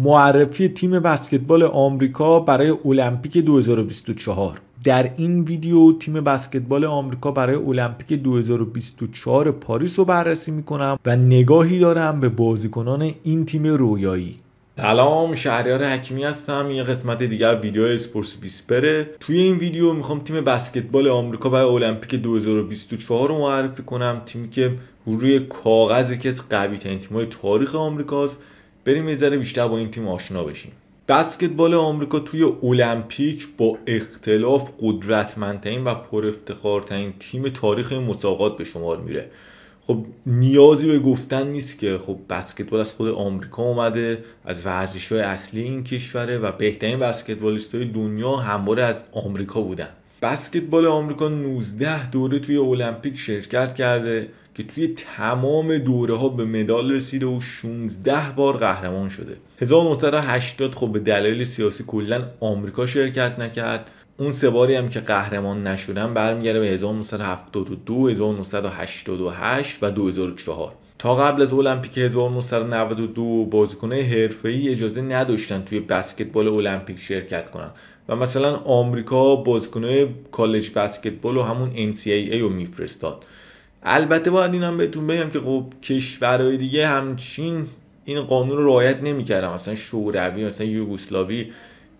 معرفی تیم بسکتبال آمریکا برای المپیک 2024 در این ویدیو تیم بسکتبال آمریکا برای المپیک 2024 پاریس رو بررسی میکنم و نگاهی دارم به بازیکنان این تیم رویایی سلام شهریار حکیمی هستم یه قسمت دیگر ویدیو ویدیو اسپورتس ویسپره توی این ویدیو میخوام تیم بسکتبال آمریکا برای المپیک 2024 رو معرفی کنم تیمی که روی کاغذ که از قوی ترین تیم‌های تاریخ آمریکاست بریم یه ذره بیشتر با این تیم آشنا بشیم بسکتبال آمریکا توی المپیک با اختلاف قدرتمندترین و افتخارترین تیم تاریخ مسابقات به شمار میره خب نیازی به گفتن نیست که خب بسکتبال از خود آمریکا اومده از ورزش های اصلی این کشوره و بهترین بسکتبالیست های دنیا همواره از آمریکا بودن بسکتبال آمریکا 19 دوره توی المپیک شرکت کرده که توی تمام دوره ها به مدال رسیده و 16 بار قهرمان شده 1980 خب به دلایل سیاسی کلا آمریکا شرکت نکرد اون سه هم که قهرمان نشدن برمیگرده به 1972 1988 و 2004 تا قبل از المپیک 1992 بازیکنه حرفه‌ای اجازه نداشتن توی بسکتبال المپیک شرکت کنن و مثلا آمریکا بازیکنه کالج بسکتبال و همون NCAA رو میفرستاد البته باید هم بهتون بگم که خب کشورهای دیگه همچین این قانون رو رعایت نمیکردن مثلا شوروی مثلا یوگسلاوی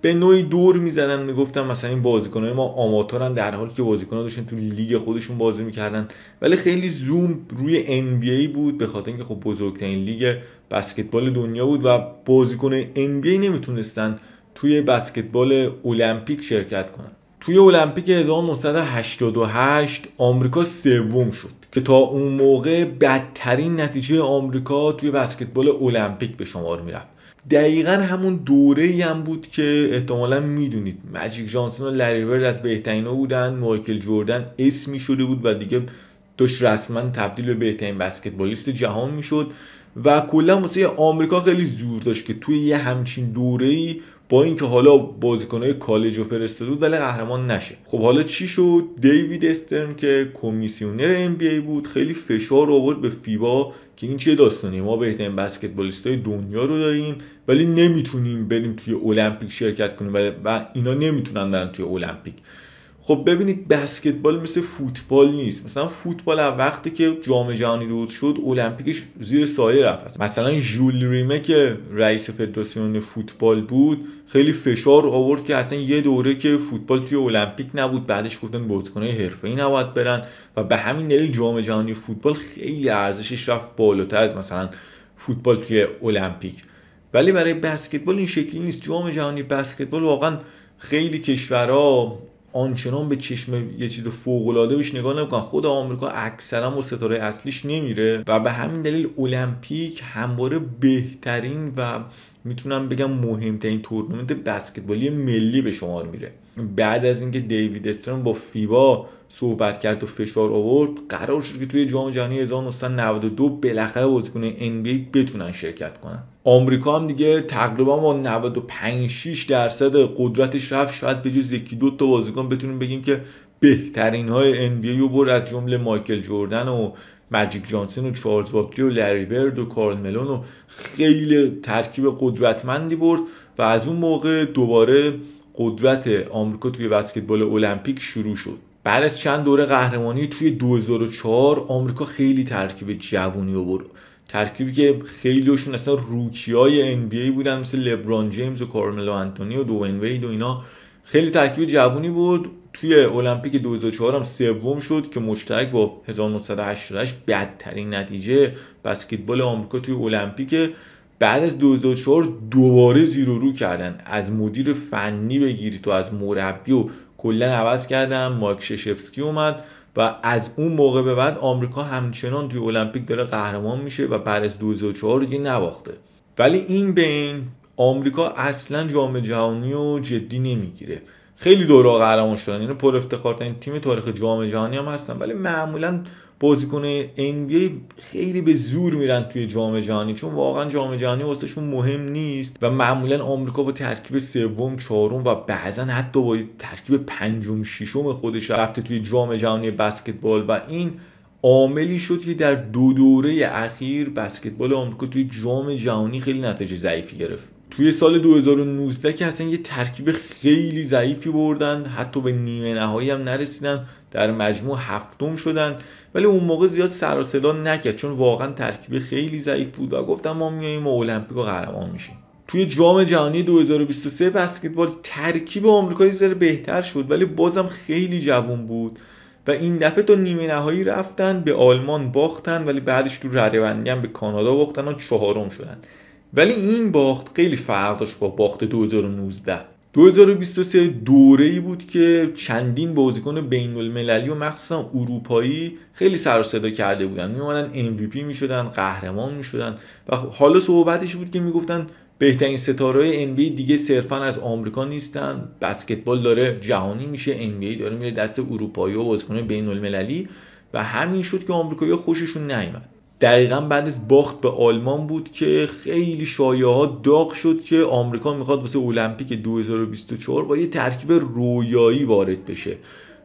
به نوعی دور میزدن میگفتن مثلا این بازیکنهای ما آماتورن در حالی که بازیکنها داشتن تو لیگ خودشون بازی میکردن ولی خیلی زوم روی NBA بود به خاطر اینکه خب بزرگترین لیگ بسکتبال دنیا بود و بازیکن NBA نمیتونستن توی بسکتبال المپیک شرکت کنن توی المپیک 1988 آمریکا سوم شد که تا اون موقع بدترین نتیجه آمریکا توی بسکتبال المپیک به شمار میرفت دقیقا همون دوره ای هم بود که احتمالا میدونید مجیک جانسون و لری از بهترین ها بودن مایکل جوردن اسمی شده بود و دیگه داشت رسما تبدیل به بهترین بسکتبالیست جهان میشد و کلا واسه آمریکا خیلی زور داشت که توی یه همچین دوره ای با اینکه حالا بازیکنای کالج و فرستاده بود ولی قهرمان نشه خب حالا چی شد دیوید استرن که کمیسیونر ام بی ای بود خیلی فشار آورد به فیبا که این چه داستانیه ما بهترین بسکتبالیستای دنیا رو داریم ولی نمیتونیم بریم توی المپیک شرکت کنیم و اینا نمیتونن برن توی المپیک خب ببینید بسکتبال مثل فوتبال نیست مثلا فوتبال از وقتی که جام جهانی دود شد المپیکش زیر سایه رفت مثلا ژول ریمه که رئیس فدراسیون فوتبال بود خیلی فشار آورد که اصلا یه دوره که فوتبال توی المپیک نبود بعدش گفتن بازیکن‌های حرفه‌ای نباید برن و به همین دلیل جام جهانی فوتبال خیلی ارزشش رفت بالاتر از مثلا فوتبال توی المپیک ولی برای بسکتبال این شکلی نیست جام جهانی بسکتبال واقعا خیلی کشورها آنچنان به چشم یه چیز فوق العاده بهش نگاه نمیکنن خود آمریکا اکثرا با ستاره اصلیش نمیره و به همین دلیل المپیک همواره بهترین و میتونم بگم مهمترین تورنمنت بسکتبالی ملی به شمار میره بعد از اینکه دیوید استرن با فیبا صحبت کرد و فشار آورد قرار شد که توی جام جهانی 1992 بالاخره بازیکن NBA بتونن شرکت کنن آمریکا هم دیگه تقریبا با 95 درصد قدرتش رفت شاید به جز یکی دو تا بازیکن بتونیم بگیم که بهترین های NBA رو برد از جمله مایکل جوردن و مجیک جانسن و چارلز باکری و لری برد و کارل ملون و خیلی ترکیب قدرتمندی برد و از اون موقع دوباره قدرت آمریکا توی بسکتبال المپیک شروع شد بعد از چند دوره قهرمانی توی 2004 آمریکا خیلی ترکیب جوونی آورد ترکیبی که خیلیشون اصلا روکی های NBA بودن مثل لبران جیمز و کارملو انتونی و دوین وید و اینا خیلی ترکیب جوونی بود توی المپیک 2004 هم سوم شد که مشترک با 1988 بدترین نتیجه بسکتبال آمریکا توی المپیک بعد از 2004 دوباره زیر رو کردن از مدیر فنی بگیری تو از مربی و کلا عوض کردم مارک ششفسکی اومد و از اون موقع به بعد آمریکا همچنان توی المپیک داره قهرمان میشه و بعد از 2004 دیگه نواخته ولی این بین آمریکا اصلا جام جهانی رو جدی نمیگیره خیلی دورا قهرمان شدن اینو یعنی پر افتخارترین تیم تاریخ جام جهانی هم هستن ولی معمولا بازیکن NBA خیلی به زور میرن توی جام جهانی چون واقعا جام جهانی واسهشون مهم نیست و معمولا آمریکا با ترکیب سوم چهارم و بعضا حتی با ترکیب پنجم ششم خودش رفته توی جام جهانی بسکتبال و این عاملی شد که در دو دوره اخیر بسکتبال آمریکا توی جام جهانی خیلی نتیجه ضعیفی گرفت توی سال 2019 که اصلا یه ترکیب خیلی ضعیفی بردن حتی به نیمه نهایی هم نرسیدن در مجموع هفتم شدن ولی اون موقع زیاد سر و صدا نکرد چون واقعا ترکیب خیلی ضعیف بود و گفتم ما میاییم و المپیک قهرمان میشیم توی جام جهانی 2023 بسکتبال ترکیب آمریکایی زر بهتر شد ولی بازم خیلی جوان بود و این دفعه تا نیمه نهایی رفتن به آلمان باختن ولی بعدش تو بندی هم به کانادا باختن و چهارم شدن ولی این باخت خیلی فرق داشت با باخت 2019 2023 دوره ای بود که چندین بازیکن بین المللی و مخصوصا اروپایی خیلی سر صدا کرده بودن میومدن MVP میشدن قهرمان میشدن و حالا صحبتش بود که میگفتن بهترین ستاره NBA دیگه صرفا از آمریکا نیستن بسکتبال داره جهانی میشه NBA داره میره دست اروپایی و بازیکن بین المللی و همین شد که آمریکایی خوششون نیامد دقیقا بعد از باخت به آلمان بود که خیلی شایعه ها داغ شد که آمریکا میخواد واسه المپیک 2024 با یه ترکیب رویایی وارد بشه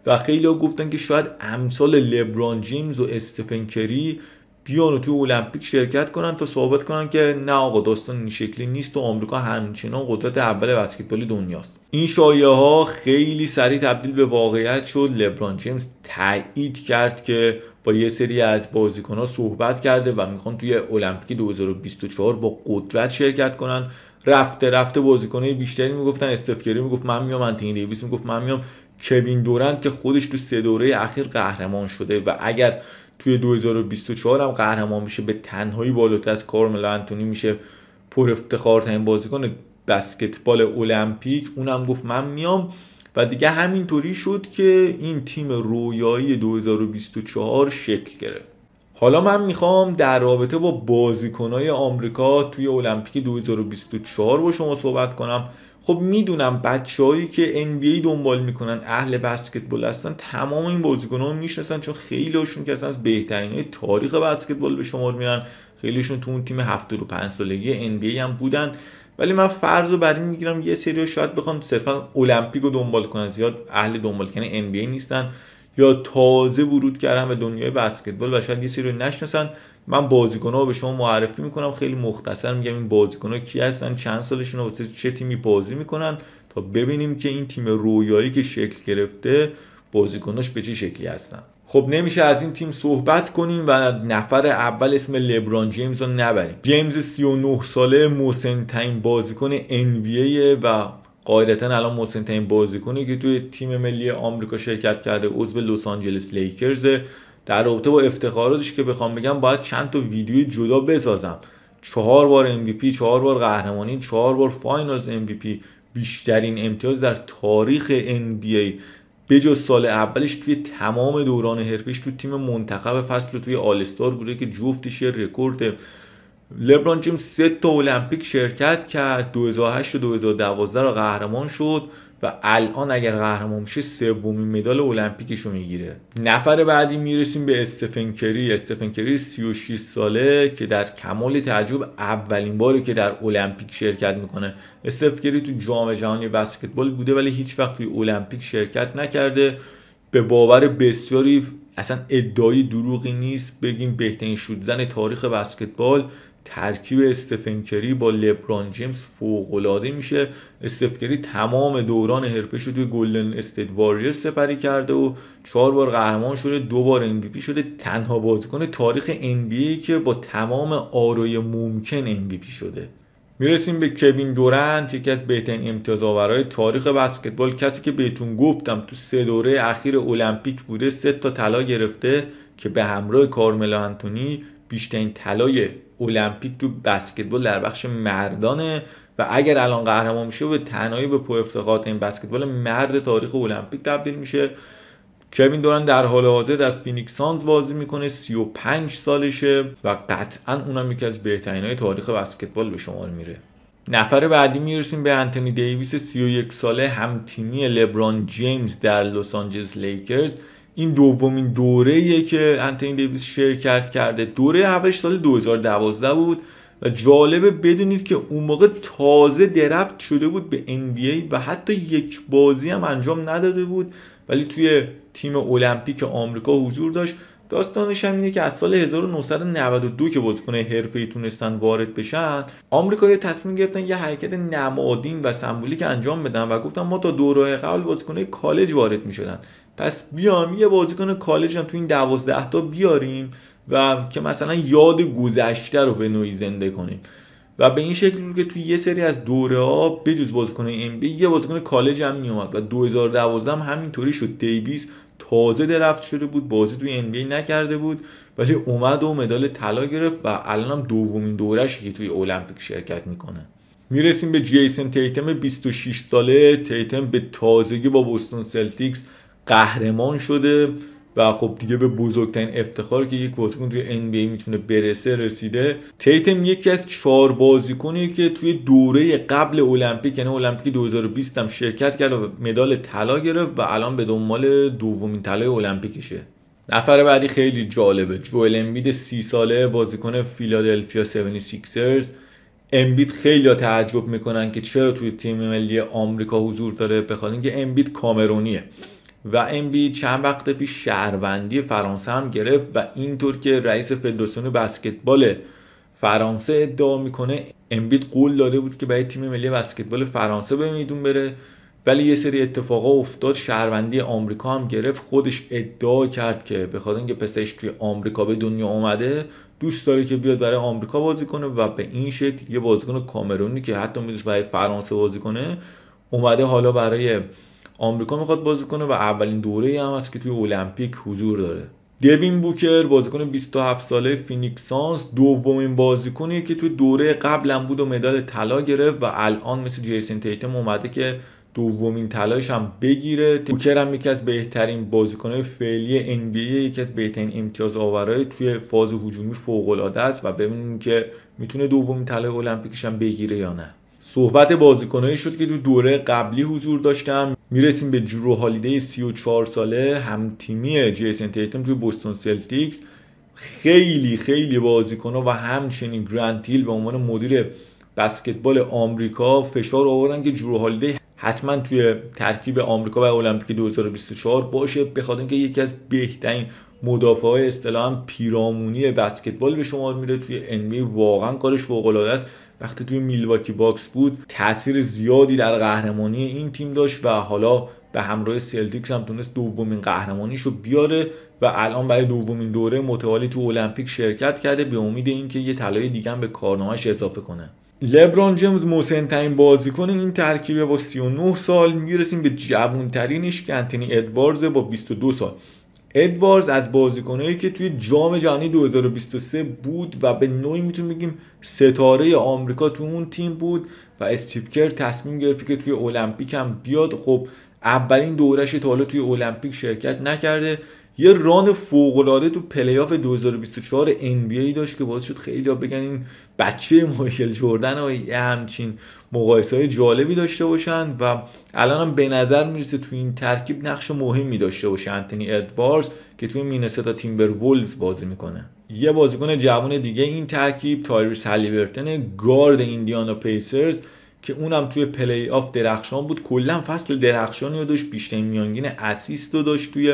و خیلی ها گفتن که شاید امثال لبران جیمز و استفن کری بیان و توی المپیک شرکت کنن تا ثابت کنن که نه آقا داستان این شکلی نیست و آمریکا همچنان قدرت اول بسکتبال دنیاست این شایعه ها خیلی سریع تبدیل به واقعیت شد لبران جیمز تایید کرد که با یه سری از بازیکن ها صحبت کرده و میخوان توی المپیک 2024 با قدرت شرکت کنن رفته رفته بازیکنای بیشتری میگفتن استفکری میگفت من میام انتونی دیویس میگفت من میام کوین دورند که خودش تو سه دوره اخیر قهرمان شده و اگر توی 2024 هم قهرمان میشه به تنهایی بالاتر از کارملا انتونی میشه پر افتخار ترین بازیکن بسکتبال المپیک اونم گفت من میام و دیگه همینطوری شد که این تیم رویایی 2024 شکل گرفت حالا من میخوام در رابطه با بازیکنهای آمریکا توی المپیک 2024 با شما صحبت کنم خب میدونم بچههایی که NBA دنبال میکنن اهل بسکتبال هستن تمام این بازیکنها رو میشناسن چون هاشون که از بهترین تاریخ بسکتبال به شمار میرن خیلیشون تو اون تیم 75 سالگی NBA هم بودن ولی من فرض رو بر این میگیرم یه سری رو شاید بخوام صرفا المپیک رو دنبال کنن زیاد اهل دنبال کردن NBA نیستن یا تازه ورود کردن به دنیای بسکتبال و شاید یه سری رو نشناسن من بازیکن‌ها رو به شما معرفی میکنم خیلی مختصر میگم این بازیکن‌ها کی هستن چند سالشون و چه تیمی بازی میکنن تا ببینیم که این تیم رویایی که شکل گرفته بازیکناش به چه شکلی هستن خب نمیشه از این تیم صحبت کنیم و نفر اول اسم لبران جیمز رو نبریم جیمز 39 ساله تایم بازیکن NBA و قاعدتا الان تایم بازیکنی که توی تیم ملی آمریکا شرکت کرده عضو لس آنجلس لیکرز در رابطه با افتخاراتش که بخوام بگم باید چند تا ویدیو جدا بسازم چهار بار MVP چهار بار قهرمانی چهار بار فاینالز MVP بیشترین امتیاز در تاریخ NBA بجز سال اولش توی تمام دوران حرفش تو تیم منتخب فصل توی آلستار بوده که جفتش یه رکورد لبران جیمز سه تا المپیک شرکت کرد 2008 و 2012 رو قهرمان شد و الان اگر قهرمان بشه سومین مدال المپیکش رو میگیره نفر بعدی میرسیم به استفن کری استفن کری 36 ساله که در کمال تعجب اولین باری که در المپیک شرکت میکنه استفن کری تو جام جهانی بسکتبال بوده ولی هیچ وقت توی المپیک شرکت نکرده به باور بسیاری اصلا ادعای دروغی نیست بگیم بهترین شودزن تاریخ بسکتبال ترکیب کری با لبران جیمز العاده میشه کری تمام دوران حرفه شده گلدن استیت واریرز سپری کرده و چهار بار قهرمان شده دو بار شده تنها بازیکن تاریخ NBA که با تمام آرای ممکن MVP شده میرسیم به کوین دورنت یکی از بهترین امتیازآورهای تاریخ بسکتبال کسی که بهتون گفتم تو سه دوره اخیر المپیک بوده سه تا طلا گرفته که به همراه کارملا انتونی بیشترین طلای المپیک تو بسکتبال در بخش مردانه و اگر الان قهرمان میشه به تنهایی به پو افتخارات این بسکتبال مرد تاریخ المپیک تبدیل میشه کوین دوران در حال حاضر در فینیکس سانز بازی میکنه 35 سالشه و قطعا اونم یکی از بهترین های تاریخ بسکتبال به شمار میره نفر بعدی میرسیم به انتونی دیویس 31 ساله هم همتیمی لبران جیمز در لس آنجلس لیکرز این دومین دوره که انتونی دیویس شرکت کرده دوره اولش سال 2012 بود و جالبه بدونید که اون موقع تازه درفت شده بود به NBA و حتی یک بازی هم انجام نداده بود ولی توی تیم المپیک آمریکا حضور داشت داستانش هم اینه که از سال 1992 که بازیکن ای تونستن وارد بشن آمریکا یه تصمیم گرفتن یه حرکت نمادین و سمبولیک انجام بدن و گفتن ما تا دوره قبل بازیکنای کالج وارد شدن. پس بیام یه بازیکن کالج هم تو این دوازده تا بیاریم و که مثلا یاد گذشته رو به نوعی زنده کنیم و به این شکل که توی یه سری از دوره ها بجز بازیکن ام بی یه بازیکن کالج هم می اومد و 2012 هم همینطوری شد دیویس تازه درفت شده بود بازی توی ام بی نکرده بود ولی اومد و مدال طلا گرفت و الان هم دومین دورش که توی المپیک شرکت میکنه میرسیم به جیسن تیتم 26 ساله تیتم به تازگی با بوستون سلتیکس قهرمان شده و خب دیگه به بزرگترین افتخار که یک بازیکن توی NBA میتونه برسه رسیده تیتم یکی از چهار بازیکنی که توی دوره قبل المپیک یعنی المپیک 2020 هم شرکت کرد و مدال طلا گرفت و الان به دنبال دومین طلای المپیکشه نفر بعدی خیلی جالبه جوئل امبید سی ساله بازیکن فیلادلفیا 76ers امبید خیلی تعجب میکنن که چرا توی تیم ملی آمریکا حضور داره بخاطر اینکه امبید کامرونیه و امبی چند وقت پیش شهروندی فرانسه هم گرفت و اینطور که رئیس فدراسیون بسکتبال فرانسه ادعا میکنه امبید قول داده بود که برای تیم ملی بسکتبال فرانسه بمیدون بره ولی یه سری اتفاقا افتاد شهروندی آمریکا هم گرفت خودش ادعا کرد که به خاطر اینکه پسش توی آمریکا به دنیا اومده دوست داره که بیاد برای آمریکا بازی کنه و به این شکل یه بازیکن کامرونی که حتی برای فرانسه بازی کنه اومده حالا برای آمریکا میخواد بازی کنه و اولین دوره هم هست که توی المپیک حضور داره دیوین بوکر بازیکن 27 ساله فینیکس سانس دومین بازیکنی که توی دوره قبلم بود و مدال طلا گرفت و الان مثل جیسن تیتم اومده که دومین تلاش هم بگیره بوکر هم یکی از بهترین بازیکنهای فعلی NBA یکی از بهترین امتیاز آورای توی فاز هجومی فوق است و ببینیم که میتونه دومین طلای المپیکش هم بگیره یا نه صحبت بازیکنهایی شد که تو دوره قبلی حضور داشتم. میرسیم به جرو هالیدی 34 ساله تیمی جیسن تیتم توی بوستون سلتیکس خیلی خیلی بازیکنها و همچنین گرانتیل به عنوان مدیر بسکتبال آمریکا فشار آوردن که جرو هالیدی حتما توی ترکیب آمریکا و المپیک 2024 باشه بخاطر اینکه یکی از بهترین مدافع های اصطلاحا پیرامونی بسکتبال به شمار میره توی انمی واقعا کارش فوق العاده است وقتی توی میلواکی باکس بود تاثیر زیادی در قهرمانی این تیم داشت و حالا به همراه سلتیکس هم تونست دومین قهرمانیش رو بیاره و الان برای دومین دوره متوالی تو المپیک شرکت کرده به امید اینکه یه طلای دیگه هم به کارنامهش اضافه کنه لبران جیمز محسن بازیکن این ترکیبه با 39 سال میرسیم به جوان ترینش که انتنی ادواردز با 22 سال ادواردز از بازیکنایی که توی جام جهانی 2023 بود و به نوعی میتونیم بگیم ستاره آمریکا تو اون تیم بود و استیو کر تصمیم گرفت که توی المپیک هم بیاد خب اولین دورش تا حالا توی المپیک شرکت نکرده یه ران فوقلاده تو آف 2024 NBA داشت که باعث شد خیلی ها بگن این بچه مایکل جردن و یه همچین مقایسه های جالبی داشته باشند و الان هم به نظر میرسه تو این ترکیب نقش مهمی داشته باشه انتنی ادواردز که توی مینسوتا تیمبر وولز بازی میکنه یه بازیکن جوان دیگه این ترکیب تایریس هلیبرتن گارد ایندیانا پیسرز که اونم توی پلی آف درخشان بود کلا فصل درخشانی رو داشت بیشترین میانگین اسیست رو داشت توی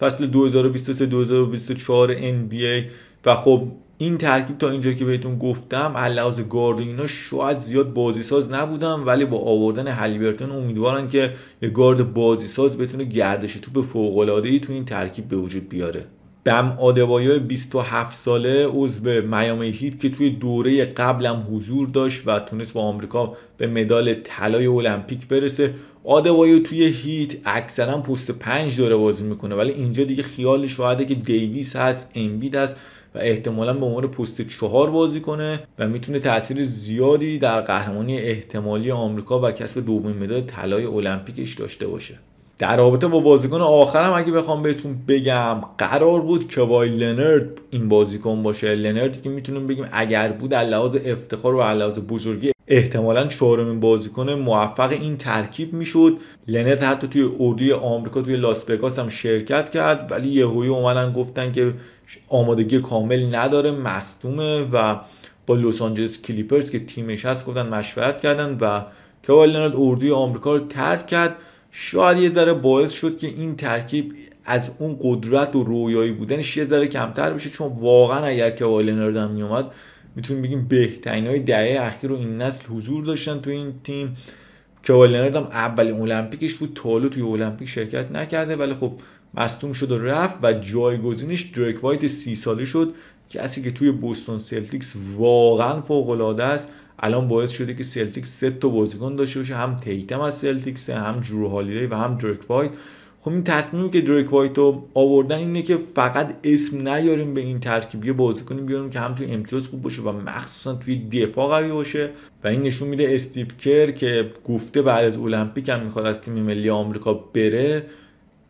فصل 2023-2024 NBA و خب این ترکیب تا اینجا که بهتون گفتم علاوه گارد اینا شاید زیاد بازیساز نبودم ولی با آوردن هلیبرتون امیدوارن که یه گارد بازیساز بتونه گردش توپ فوق تو این ترکیب به وجود بیاره بم آدبایو 27 ساله عضو میامی هیت که توی دوره قبلم حضور داشت و تونست با آمریکا به مدال طلای المپیک برسه آدوایو توی هیت اکثرا پست پنج داره بازی میکنه ولی اینجا دیگه خیالش شاهده که دیویس هست امبید هست و احتمالا به عنوان پست چهار بازی کنه و میتونه تاثیر زیادی در قهرمانی احتمالی آمریکا و کسب دومین مدال طلای المپیکش داشته باشه در رابطه با بازیکن آخرم اگه بخوام بهتون بگم قرار بود که وای لنرد این بازیکن باشه لنرد که میتونیم بگیم اگر بود از لحاظ افتخار و از لحاظ بزرگی احتمالا چهارمین بازیکن موفق این ترکیب میشد لنرد حتی توی اردوی آمریکا توی لاس وگاس هم شرکت کرد ولی یهویی اومدن گفتن که آمادگی کامل نداره مصدومه و با لس آنجلس کلیپرز که تیمش هست گفتن مشورت کردن و کوال لنرد اردوی آمریکا رو ترک کرد شاید یه ذره باعث شد که این ترکیب از اون قدرت و رویایی بودنش یه ذره کمتر بشه چون واقعا اگر که والنرد هم میومد میتونیم بگیم بهترین های دهه اخیر رو این نسل حضور داشتن تو این تیم که والنرد هم اول المپیکش بود تالو توی المپیک شرکت نکرده ولی خب مستوم شد و رفت و جایگزینش دریک وایت سی ساله شد کسی که توی بوستون سلتیکس واقعا فوق العاده است الان باعث شده که سلتیک سه تا بازیکن داشته باشه هم تیتم از سلتیکس هم جرو هالیدی و هم دریک وایت خب این تصمیمی که دریک وایت رو آوردن اینه که فقط اسم نیاریم به این ترکیب یه بازیکنی بیاریم که هم توی امتیاز خوب باشه و مخصوصا توی دفاع قوی باشه و این نشون میده استیو کر که گفته بعد از المپیک هم میخواد از تیم ملی آمریکا بره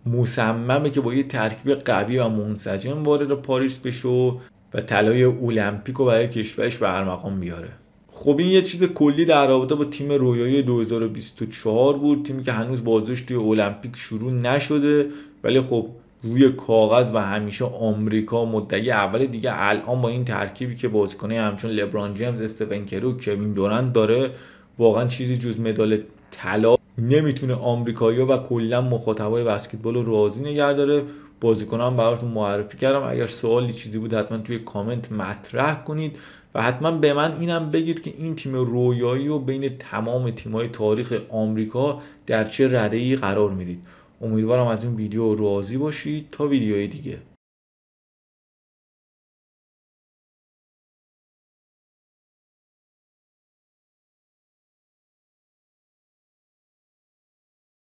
مصممه که با یه ترکیب قوی و منسجم وارد پاریس بشه و طلای المپیک رو برای کشورش مقام بیاره خب این یه چیز کلی در رابطه با تیم رویایی 2024 بود تیمی که هنوز بازیش توی المپیک شروع نشده ولی خب روی کاغذ و همیشه آمریکا مدعی اول دیگه الان با این ترکیبی که بازیکنه همچون لبران جیمز استفن کرو کوین دورن داره واقعا چیزی جز مدال طلا نمیتونه آمریکایی‌ها و کلا مخاطبای بسکتبال رو راضی نگه داره بازیکنان براتون معرفی کردم اگر سوالی چیزی بود حتما توی کامنت مطرح کنید و حتما به من اینم بگید که این تیم رویایی و بین تمام تیم‌های تاریخ آمریکا در چه رده ای قرار میدید امیدوارم از این ویدیو راضی باشید تا ویدیوهای دیگه